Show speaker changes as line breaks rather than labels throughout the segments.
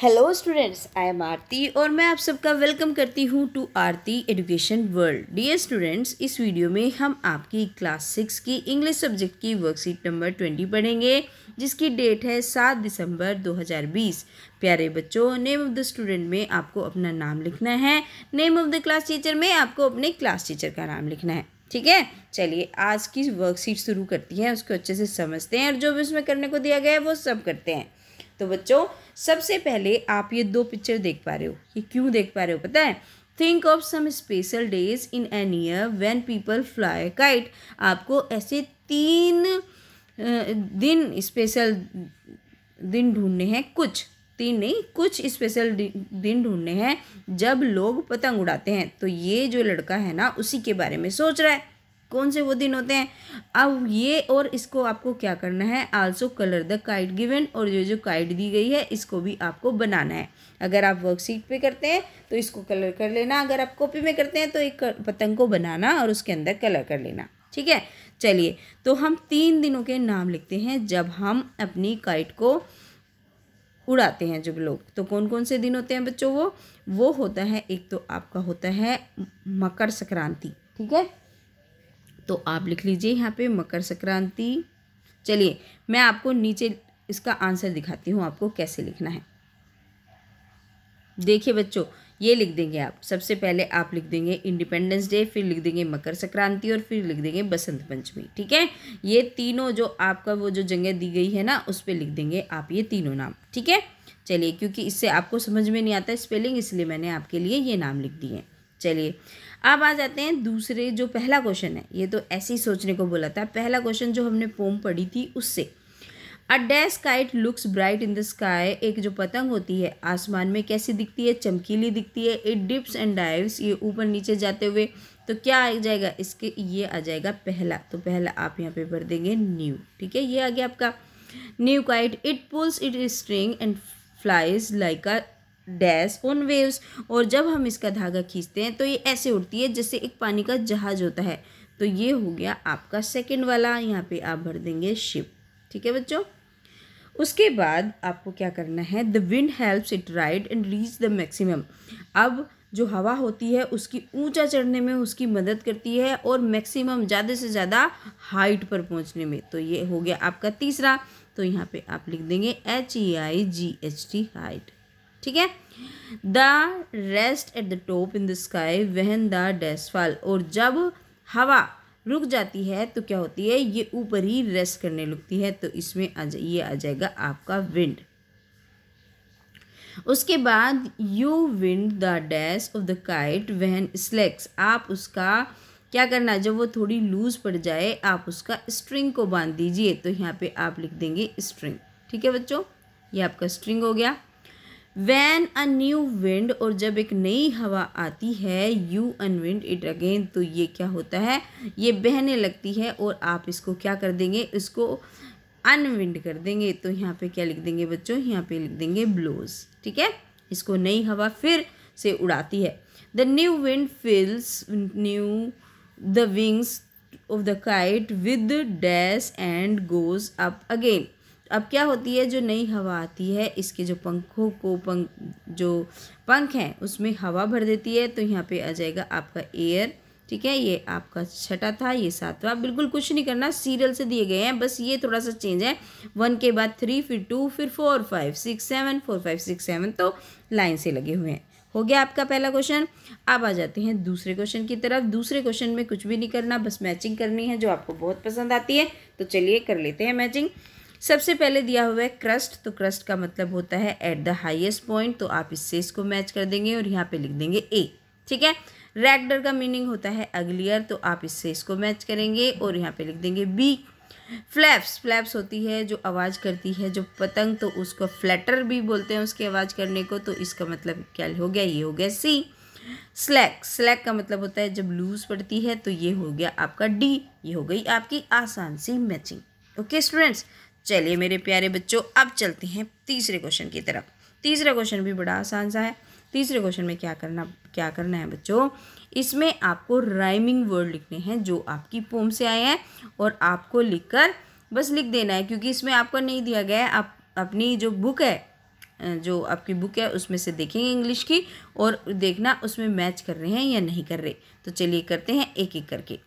hello students I am Aarti और मैं आप सबका वेलकम करती हूँ to Aarti education world dear students इस वीडियो में हम आपकी क्लास सिक्स की इंग्लिश सब्जेक्ट की वर्कशीट नंबर ट्वेंटी पढ़ेंगे जिसकी डेट है सात दिसंबर दो हज़ार बीस प्यारे बच्चों नेम ऑफ़ द स्टूडेंट में आपको अपना नाम लिखना है name of the class teacher में आपको अपने क्लास टीचर का नाम लिखना है ठीक है चलिए आज की वर्कशीट शुरू करती है उसको अच्छे से समझते हैं और जो भी उसमें करने को दिया गया है वो सब करते हैं तो बच्चों सबसे पहले आप ये दो पिक्चर देख पा रहे हो ये क्यों देख पा रहे हो पता है think of some special days in an year when people fly kite आपको ऐसे तीन दिन स्पेशल दिन ढूंढने हैं कुछ तीन नहीं कुछ स्पेशल दिन ढूंढने हैं जब लोग पतंग उड़ाते हैं तो ये जो लड़का है ना उसी के बारे में सोच रहा है कौन से वो दिन होते हैं अब ये और इसको आपको क्या करना है also colour the kite given और जो जो काइट दी गई है इसको भी आपको बनाना है अगर आप वर्कशीट पे करते हैं तो इसको कलर कर लेना अगर आप कॉपी में करते हैं तो एक पतंग को बनाना और उसके अंदर कलर कर लेना ठीक है चलिए तो हम तीन दिनों के नाम लिखते हैं जब हम अपनी काइट को उड़ाते हैं जब लोग तो कौन कौन से दिन होते हैं बच्चों वो वो होता है एक तो आपका होता है मकर संक्रांति ठीक है तो आप लिख लीजिए यहाँ पे मकर संक्रांति चलिए मैं आपको नीचे इसका आंसर दिखाती हूँ आपको कैसे लिखना है देखिए बच्चों ये लिख देंगे आप सबसे पहले आप लिख देंगे इंडिपेंडेंस डे फिर लिख देंगे मकर संक्रांति और फिर लिख देंगे बसंत पंचमी ठीक है ये तीनों जो आपका वो जो जगह दी गई है ना उस पर लिख देंगे आप ये तीनों नाम ठीक है चलिए क्योंकि इससे आपको समझ में नहीं आता स्पेलिंग इसलिए मैंने आपके लिए ये नाम लिख दिए चलिए अब आ जाते हैं दूसरे जो पहला क्वेश्चन है ये तो ऐसे ही सोचने को बोला था पहला क्वेश्चन जो हमने पोम पढ़ी थी उससे a dash kite looks bright in the sky एक जो पतंग होती है आसमान में कैसी दिखती है चमकीली दिखती है इट डिप्स एंड डाइव्स ये ऊपर नीचे जाते हुए तो क्या आ जाएगा इसके ये आ जाएगा पहला तो पहला आप यहाँ पे भर देंगे न्यू ठीक है ये आ गया आपका new kite it pulls it string and flies like a dash on waves और जब हम इसका धागा खींचते हैं तो ये ऐसे उड़ती है जैसे एक पानी का जहाज होता है तो ये हो गया आपका सेकंड वाला यहाँ पे आप भर देंगे शिप ठीक है बच्चों उसके बाद आपको क्या करना है the wind helps it ride and reach the maximum अब जो हवा होती है उसकी ऊंचा चढ़ने में उसकी मदद करती है और मैक्सिमम ज़्यादा से ज़्यादा हाइट पर पहुंचने में तो ये हो गया आपका तीसरा तो यहाँ पे आप लिख देंगे H E I G H T height ठीक है the rest at the top in the sky when the fall और जब हवा रुक जाती है तो क्या होती है ये ऊपर ही रेस्ट करने लगती है तो इसमें आ ये आ जाएगा आपका विंड उसके बाद you wind the dash of the kite when slacks आप उसका क्या करना है जब वो थोड़ी लूज पड़ जाए आप उसका स्ट्रिंग को बांध दीजिए तो यहाँ पे आप लिख देंगे स्ट्रिंग ठीक है बच्चों ये आपका स्ट्रिंग हो गया वैन अ न्यू विंड और जब एक नई हवा आती है यू अनविंड इट अगेन तो ये क्या होता है ये बहने लगती है और आप इसको क्या कर देंगे इसको अनविंड कर देंगे तो यहाँ पे क्या लिख देंगे बच्चों यहाँ पे लिख देंगे ब्लोज ठीक है इसको नई हवा फिर से उड़ाती है the new wind fills new the wings of the kite with dash and goes up again अब क्या होती है जो नई हवा आती है इसके जो पंखों को पंख जो पंख हैं उसमें हवा भर देती है तो यहाँ पे आ जाएगा आपका एयर ठीक है ये आपका छठा था ये सातवा बिल्कुल कुछ नहीं करना सीरियल से दिए गए हैं बस ये थोड़ा सा चेंज है वन के बाद थ्री फिर टू फिर four five six seven four five six seven तो लाइन से लगे हुए हैं हो गया आपका पहला क्वेश्चन अब आ जाते हैं दूसरे क्वेश्चन की तरफ दूसरे क्वेश्चन में कुछ भी नहीं करना बस मैचिंग करनी है जो आपको बहुत पसंद आती है तो चलिए कर लेते हैं मैचिंग सबसे पहले दिया हुआ है क्रस्ट तो क्रस्ट का मतलब होता है एट द हाइएस्ट पॉइंट तो आप इससे इसको मैच कर देंगे और यहाँ पे लिख देंगे ए ठीक है रैगडर का मीनिंग होता है अगलियर तो आप इससे इसको मैच करेंगे और यहाँ पे लिख देंगे बी फ्लैप्स फ्लैप्स होती है जो आवाज़ करती है जो पतंग तो उसको फ्लैटर भी बोलते हैं उसकी आवाज़ करने को तो इसका मतलब क्या हो गया ये हो गया सी स्लैक स्लैक का मतलब होता है जब लूज पड़ती है तो ये हो गया आपका डी ये हो गई आपकी आसान सी मैचिंग ओके स्टूडेंट्स चलिए मेरे प्यारे बच्चों अब चलते हैं तीसरे क्वेश्चन की तरफ तीसरा क्वेश्चन भी बड़ा आसान सा है तीसरे क्वेश्चन में क्या करना क्या करना है बच्चों इसमें आपको राइमिंग वर्ड लिखने हैं जो आपकी पोम से आए हैं और आपको लिखकर बस लिख देना है क्योंकि इसमें आपको नहीं दिया गया है आप अपनी जो बुक है जो आपकी बुक है उसमें से देखेंगे इंग्लिश की और देखना उसमें मैच कर रहे हैं या नहीं कर रहे तो चलिए करते हैं एक एक करके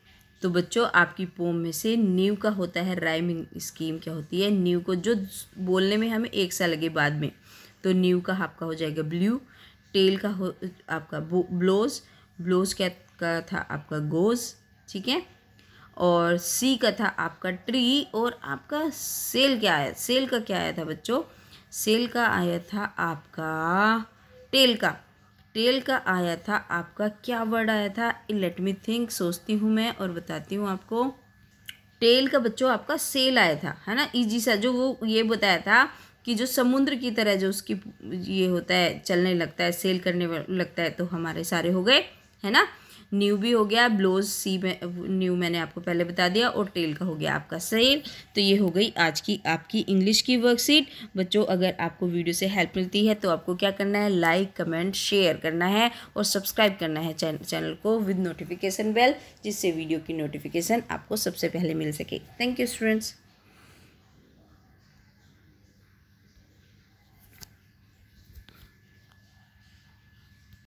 तो बच्चों आपकी पोम में से न्यू का होता है राइमिंग स्कीम क्या होती है न्यू को जो बोलने में हमें एक साल लगे बाद में तो न्यू का आपका हो जाएगा ब्लू टेल का हो आपका ब्लोज ब्लोज क्या का था आपका गोज ठीक है और सी का था आपका ट्री और आपका सेल क्या आया सेल का क्या आया था बच्चों सेल का आया था आपका टेल का टेल का आया था आपका क्या वर्ड आया था लेट मी थिंक सोचती हूँ मैं और बताती हूँ आपको टेल का बच्चों आपका सेल आया था है ना इजी सा जो वो ये बताया था कि जो समुद्र की तरह जो उसकी ये होता है चलने लगता है सेल करने लगता है तो हमारे सारे हो गए है ना न्यू भी हो गया ब्लोज सी में न्यू मैंने आपको पहले बता दिया और टेल का हो गया आपका सेल तो ये हो गई आज की आपकी इंग्लिश की वर्कशीट बच्चों अगर आपको वीडियो से हेल्प मिलती है तो आपको क्या करना है लाइक कमेंट शेयर करना है और सब्सक्राइब करना है चैनल को विद नोटिफिकेशन बेल जिससे वीडियो की नोटिफिकेशन आपको सबसे पहले मिल सके थैंक यू स्टूडेंट्स